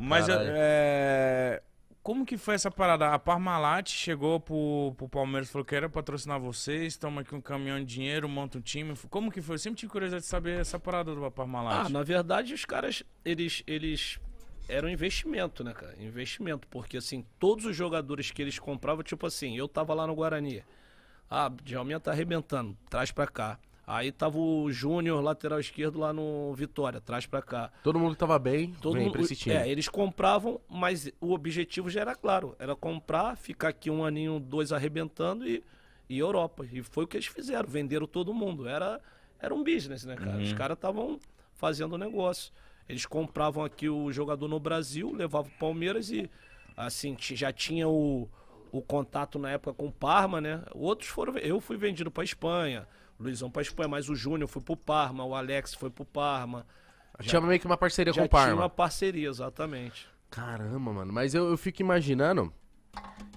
Mas é, é, como que foi essa parada? A Parmalat chegou pro, pro Palmeiras e falou: era patrocinar vocês, toma aqui um caminhão de dinheiro, monta um time. Como que foi? Eu sempre tive curiosidade de saber essa parada do Parmalat. Ah, na verdade, os caras, eles, eles eram investimento, né, cara? Investimento, porque assim, todos os jogadores que eles compravam, tipo assim, eu tava lá no Guarani. Ah, Djalminha tá arrebentando, traz pra cá. Aí tava o Júnior, lateral esquerdo, lá no Vitória, traz para cá. Todo mundo tava bem, todo bem mundo, pra esse time. É, eles compravam, mas o objetivo já era claro. Era comprar, ficar aqui um aninho, dois arrebentando e, e Europa. E foi o que eles fizeram, venderam todo mundo. Era, era um business, né, cara? Uhum. Os caras estavam fazendo negócio. Eles compravam aqui o jogador no Brasil, levavam o Palmeiras e, assim, já tinha o o contato na época com o Parma, né? Outros foram. Eu fui vendido para Espanha, o Luizão para Espanha, mas o Júnior foi para o Parma, o Alex foi para o Parma. tinha meio que uma parceria com o Parma. Tinha uma parceria, exatamente. Caramba, mano. Mas eu, eu fico imaginando.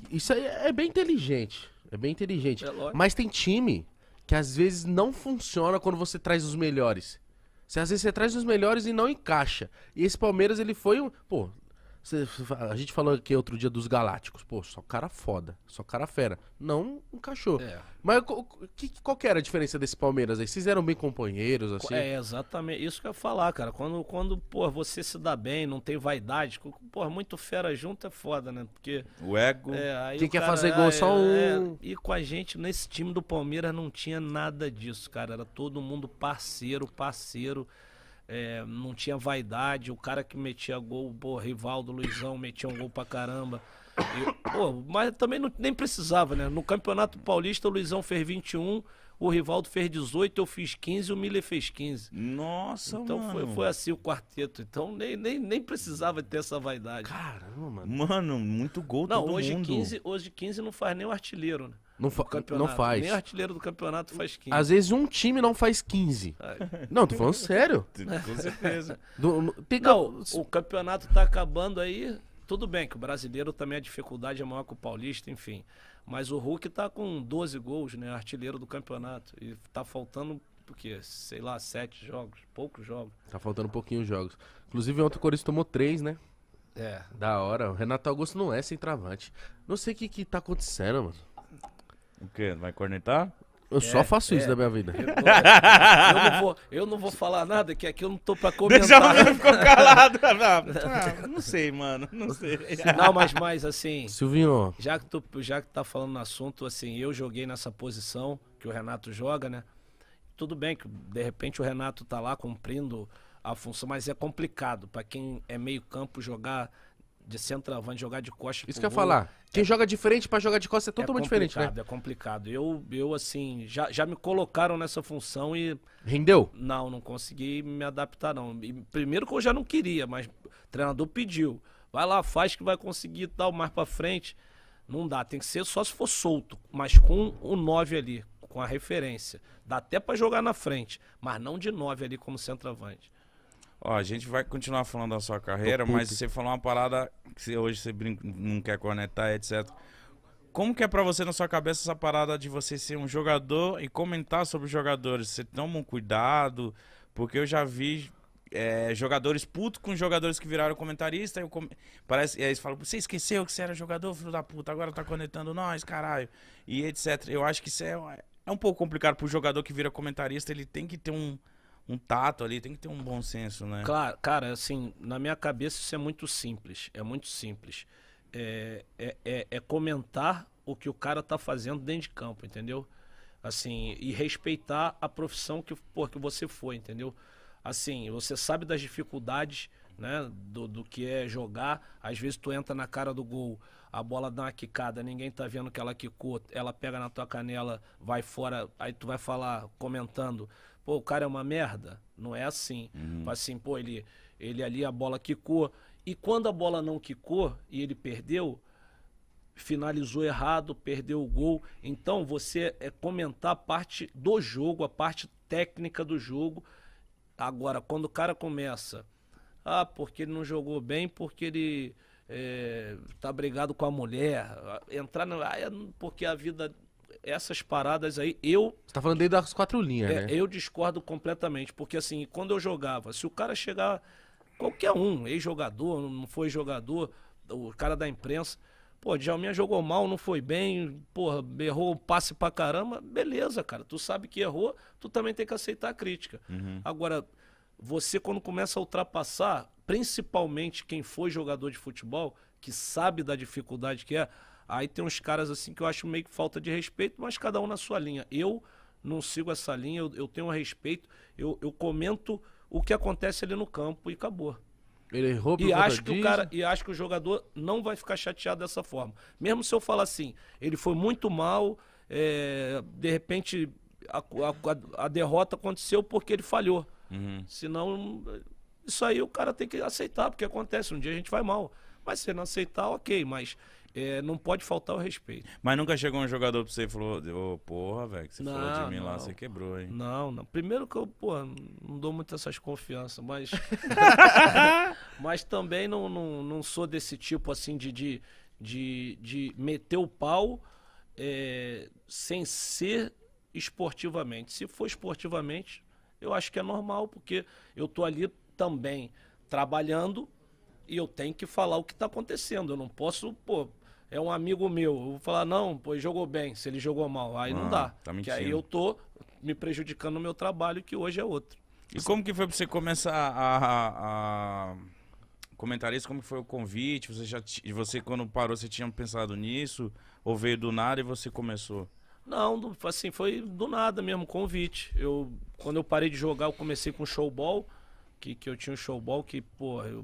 Isso aí é bem inteligente. É bem inteligente. É mas tem time que às vezes não funciona quando você traz os melhores. Você, às vezes você traz os melhores e não encaixa. E esse Palmeiras, ele foi um. Pô, Cê, a gente falou aqui outro dia dos Galácticos. Pô, só cara foda, só cara fera. Não um É. Mas que, qual que era a diferença desse Palmeiras aí? Vocês eram bem companheiros, assim? É, exatamente. Isso que eu ia falar, cara. Quando, quando pô, você se dá bem, não tem vaidade. Pô, muito fera junto é foda, né? Porque. O ego. É, Quem quer cara, fazer gol é, só um. É, e com a gente, nesse time do Palmeiras, não tinha nada disso, cara. Era todo mundo parceiro, parceiro é, não tinha vaidade. O cara que metia gol, pô, Rivaldo, Luizão, metia um gol pra caramba. E, pô, mas também não, nem precisava, né? No Campeonato Paulista, o Luizão fez 21, o Rivaldo fez 18, eu fiz 15, o Miller fez 15. Nossa, então, mano. Então foi, foi, assim o quarteto. Então nem, nem, nem precisava ter essa vaidade. Caramba, mano. Mano, muito gol não, todo hoje mundo. 15, hoje 15 não faz nem o artilheiro, né? Não, fa não faz. Nem artilheiro do campeonato faz 15. Às vezes um time não faz 15. Ai. É. Não, tô falando sério. Com certeza. Do, tem... não, o campeonato tá acabando aí. Tudo bem que o brasileiro também a dificuldade é maior que o paulista, enfim. Mas o Hulk tá com 12 gols, né? Artilheiro do campeonato. E tá faltando porque sei lá, sete jogos, poucos jogos. Tá faltando um pouquinhos jogos. Inclusive ontem o Corinthians tomou três, né? É. Da hora. O Renato Augusto não é sem travante. Não sei o que que tá acontecendo, mano. O quê? Vai cornetar? Eu é, só faço é. isso da minha vida. Eu, eu, não vou, eu não vou falar nada, que aqui eu não tô pra comentar. Deixa eu ficou calado. Não, ah, não sei, mano. Não sei. Não, mas, mas assim. Silvinho. Já que, tu, já que tá falando no assunto, assim, eu joguei nessa posição que o Renato joga, né? Tudo bem que de repente o Renato tá lá cumprindo a função, mas é complicado para quem é meio-campo jogar de centroavante, jogar de costa. Isso que eu ia falar. Quem é, joga de frente para jogar de costa é, é totalmente é diferente, né? É complicado. Eu, eu assim, já, já me colocaram nessa função e. Rendeu? Não, não consegui me adaptar, não. E, primeiro que eu já não queria, mas o treinador pediu. Vai lá, faz que vai conseguir tal, mais para frente. Não dá, tem que ser só se for solto, mas com o 9 ali, com a referência. Dá até para jogar na frente, mas não de 9 ali como centroavante. Ó, a gente vai continuar falando da sua carreira, mas você falou uma parada que você, hoje você brinca, não quer conectar, etc. Como que é pra você na sua cabeça essa parada de você ser um jogador e comentar sobre os jogadores? Você toma um cuidado, porque eu já vi é, jogadores putos com jogadores que viraram comentarista. com... Parece... E aí eles falam, você esqueceu que você era jogador, filho da puta, agora tá conectando nós, caralho. E etc. Eu acho que isso é, é um pouco complicado pro jogador que vira comentarista, ele tem que ter um um tato ali, tem que ter um bom senso, né? Claro, cara, assim, na minha cabeça isso é muito simples. É muito simples. É, é, é, é comentar o que o cara tá fazendo dentro de campo, entendeu? Assim, e respeitar a profissão que, por, que você foi, entendeu? Assim, você sabe das dificuldades, né? Do, do que é jogar. Às vezes tu entra na cara do gol a bola dá uma quicada, ninguém tá vendo que ela quicou, ela pega na tua canela, vai fora, aí tu vai falar, comentando, pô, o cara é uma merda. Não é assim. Uhum. Assim, pô, ele, ele ali, a bola quicou. E quando a bola não quicou e ele perdeu, finalizou errado, perdeu o gol. Então, você é comentar a parte do jogo, a parte técnica do jogo. Agora, quando o cara começa, ah, porque ele não jogou bem, porque ele é, tá brigado com a mulher, entrar na. Ah, é porque a vida. Essas paradas aí, eu. Você tá falando desde das quatro linhas, é, né? Eu discordo completamente, porque assim, quando eu jogava, se o cara chegar. Qualquer um, ex-jogador, não foi jogador, o cara da imprensa. Pô, Djalminha jogou mal, não foi bem, porra, errou o passe pra caramba. Beleza, cara. Tu sabe que errou, tu também tem que aceitar a crítica. Uhum. Agora, você quando começa a ultrapassar, principalmente quem foi jogador de futebol, que sabe da dificuldade que é, aí tem uns caras assim que eu acho meio que falta de respeito, mas cada um na sua linha. Eu não sigo essa linha, eu, eu tenho um respeito, eu, eu comento o que acontece ali no campo e acabou. Ele errou e acho que o cara E acho que o jogador não vai ficar chateado dessa forma. Mesmo se eu falar assim, ele foi muito mal, é, de repente a, a, a derrota aconteceu porque ele falhou. Uhum. Senão isso aí o cara tem que aceitar, porque acontece, um dia a gente vai mal. Mas se não aceitar, ok, mas é, não pode faltar o respeito. Mas nunca chegou um jogador pra você e falou, ô, oh, porra, velho, que você não, falou de mim não. lá, você quebrou, hein? Não, não. Primeiro que eu, pô, não dou muito essas confianças, mas. mas também não, não, não sou desse tipo assim de, de, de, de meter o pau é, sem ser esportivamente. Se for esportivamente, eu acho que é normal, porque eu tô ali também trabalhando e eu tenho que falar o que está acontecendo. Eu não posso, pô, é um amigo meu. Eu vou falar, não, pô, jogou bem, se ele jogou mal. Aí ah, não dá. Tá que aí eu tô me prejudicando no meu trabalho, que hoje é outro. E como que foi pra você começar a. a, a... como foi o convite? Você já t... você quando parou, você tinha pensado nisso? Ou veio do nada e você começou? Não, assim, foi do nada mesmo, convite. Eu, quando eu parei de jogar, eu comecei com showball que eu tinha um showball que, porra, eu.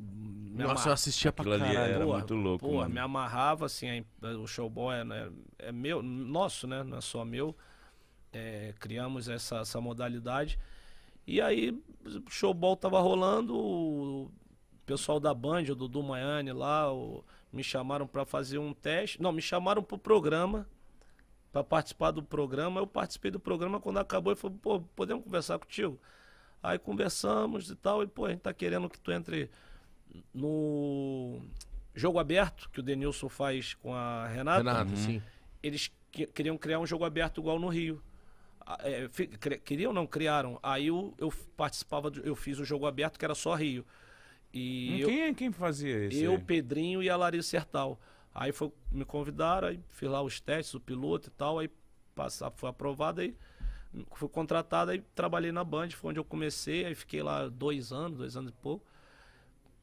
Nossa, amarra... eu assistia pra caralho. era porra, muito louco. Porra, mano. me amarrava, assim, a, o showball é, né, é meu, nosso, né? Não é só meu. É, criamos essa, essa modalidade. E aí, o showball tava rolando, o pessoal da Band, o Dudu Maiani lá, o, me chamaram para fazer um teste. Não, me chamaram pro programa para participar do programa. Eu participei do programa quando acabou e falou, pô, podemos conversar contigo? Aí conversamos e tal, e pô, a gente tá querendo que tu entre no jogo aberto que o Denilson faz com a Renata. Renata, uhum. sim. Eles queriam criar um jogo aberto igual no Rio. Ah, é, queriam não criaram aí eu, eu participava do, eu fiz o jogo aberto que era só Rio e quem eu, quem fazia isso eu aí? Pedrinho e a Larissa Sertal aí foi me convidaram aí fiz lá os testes o piloto e tal aí passar foi aprovado aí Fui contratado, e trabalhei na Band, foi onde eu comecei, aí fiquei lá dois anos, dois anos e pouco.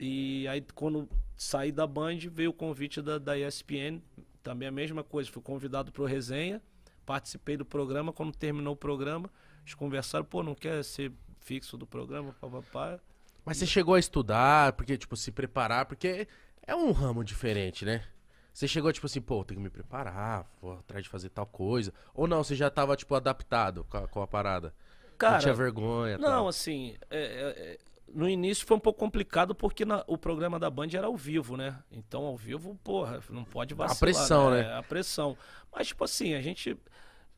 E aí quando saí da Band, veio o convite da, da ESPN, também a mesma coisa, fui convidado para o Resenha, participei do programa, quando terminou o programa, eles conversaram, pô, não quer ser fixo do programa, papapá. Mas você chegou a estudar, porque, tipo, se preparar, porque é um ramo diferente, né? Você chegou, tipo assim, pô, tem que me preparar, vou atrás de fazer tal coisa. Ou não, você já tava, tipo, adaptado com a, com a parada? Cara, não tinha vergonha. Não, tal. assim, é, é, é, no início foi um pouco complicado porque na, o programa da Band era ao vivo, né? Então, ao vivo, porra, não pode vacilar. A pressão, né? né? É, a pressão. Mas, tipo assim, a gente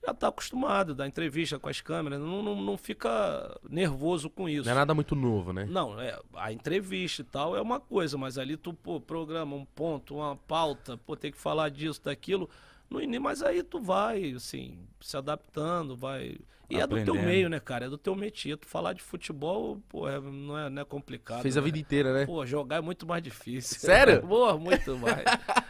já está acostumado, da entrevista com as câmeras, não, não, não, fica nervoso com isso. Não é nada muito novo, né? Não, é, a entrevista e tal é uma coisa, mas ali tu pô, programa um ponto, uma pauta, pô, tem que falar disso, daquilo. No início, mas aí tu vai, assim, se adaptando, vai. E Aprendendo. é do teu meio, né, cara? É do teu metido falar de futebol, pô, é, não, é, não é complicado. Fez né? a vida inteira, né? Pô, jogar é muito mais difícil. Sério? Pô, muito mais.